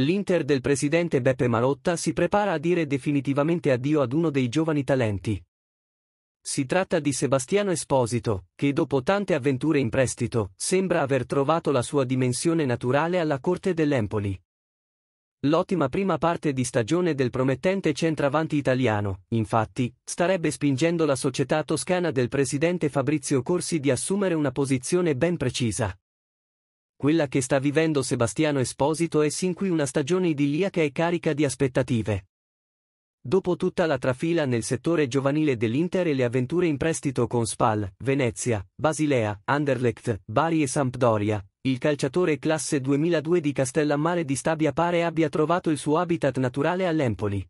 L'Inter del presidente Beppe Marotta si prepara a dire definitivamente addio ad uno dei giovani talenti. Si tratta di Sebastiano Esposito, che dopo tante avventure in prestito, sembra aver trovato la sua dimensione naturale alla corte dell'Empoli. L'ottima prima parte di stagione del promettente centravanti italiano, infatti, starebbe spingendo la società toscana del presidente Fabrizio Corsi di assumere una posizione ben precisa. Quella che sta vivendo Sebastiano Esposito è sin qui una stagione idilliaca e carica di aspettative. Dopo tutta la trafila nel settore giovanile dell'Inter e le avventure in prestito con Spal, Venezia, Basilea, Anderlecht, Bari e Sampdoria, il calciatore classe 2002 di Castellammare di Stabia pare abbia trovato il suo habitat naturale all'Empoli.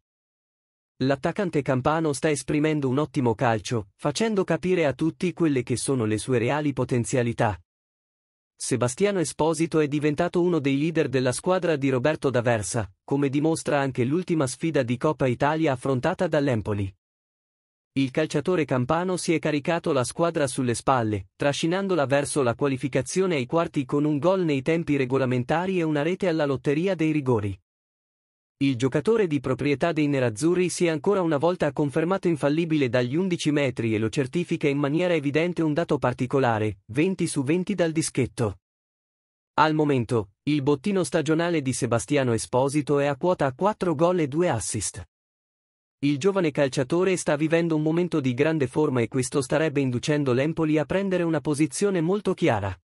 L'attaccante campano sta esprimendo un ottimo calcio, facendo capire a tutti quelle che sono le sue reali potenzialità. Sebastiano Esposito è diventato uno dei leader della squadra di Roberto D'Aversa, come dimostra anche l'ultima sfida di Coppa Italia affrontata dall'Empoli. Il calciatore campano si è caricato la squadra sulle spalle, trascinandola verso la qualificazione ai quarti con un gol nei tempi regolamentari e una rete alla lotteria dei rigori. Il giocatore di proprietà dei nerazzurri si è ancora una volta confermato infallibile dagli 11 metri e lo certifica in maniera evidente un dato particolare, 20 su 20 dal dischetto. Al momento, il bottino stagionale di Sebastiano Esposito è a quota 4 gol e 2 assist. Il giovane calciatore sta vivendo un momento di grande forma e questo starebbe inducendo l'Empoli a prendere una posizione molto chiara.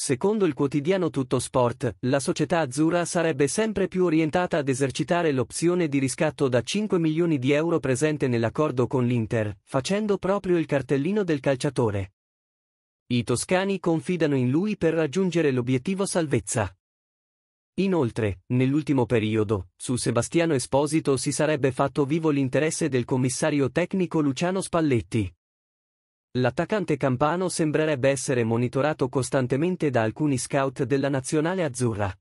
Secondo il quotidiano Tuttosport, la società azzurra sarebbe sempre più orientata ad esercitare l'opzione di riscatto da 5 milioni di euro presente nell'accordo con l'Inter, facendo proprio il cartellino del calciatore. I toscani confidano in lui per raggiungere l'obiettivo salvezza. Inoltre, nell'ultimo periodo, su Sebastiano Esposito si sarebbe fatto vivo l'interesse del commissario tecnico Luciano Spalletti. L'attaccante campano sembrerebbe essere monitorato costantemente da alcuni scout della nazionale azzurra.